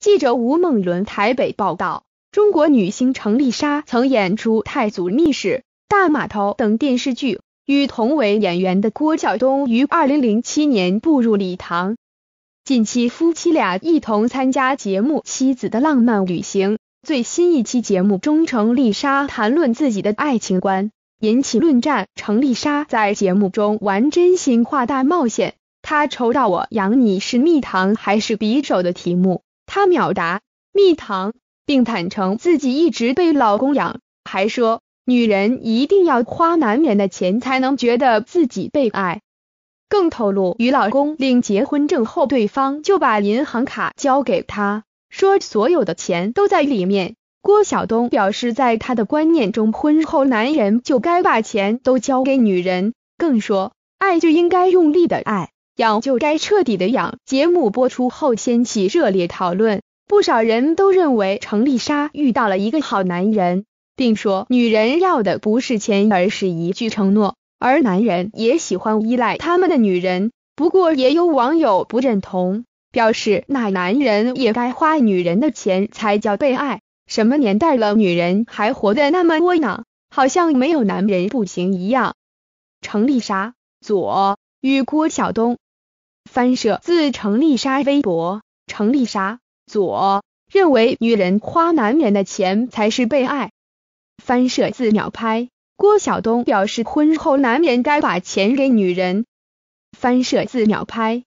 记者吴梦伦台北报道：中国女星程丽莎曾演出《太祖秘史》《大码头》等电视剧，与同为演员的郭晓东于二零零七年步入礼堂。近期夫妻俩一同参加节目《妻子的浪漫旅行》，最新一期节目中，程丽莎谈论自己的爱情观，引起论战。程丽莎在节目中玩真心话大冒险，她抽到“我养你是蜜糖还是匕首”的题目。她秒答“蜜糖”，并坦诚自己一直被老公养，还说女人一定要花男人的钱才能觉得自己被爱。更透露与老公领结婚证后，对方就把银行卡交给她，说所有的钱都在里面。郭晓东表示，在他的观念中，婚后男人就该把钱都交给女人，更说爱就应该用力的爱。养就该彻底的养。节目播出后，掀起热烈讨论，不少人都认为程丽莎遇到了一个好男人，并说女人要的不是钱，而是一句承诺。而男人也喜欢依赖他们的女人。不过，也有网友不认同，表示那男人也该花女人的钱才叫被爱。什么年代了，女人还活得那么窝囊，好像没有男人不行一样。程丽莎左与郭晓东。翻社自程丽莎微博，程丽莎左认为女人花男人的钱才是被爱。翻社自秒拍，郭晓东表示婚后男人该把钱给女人。翻社自秒拍。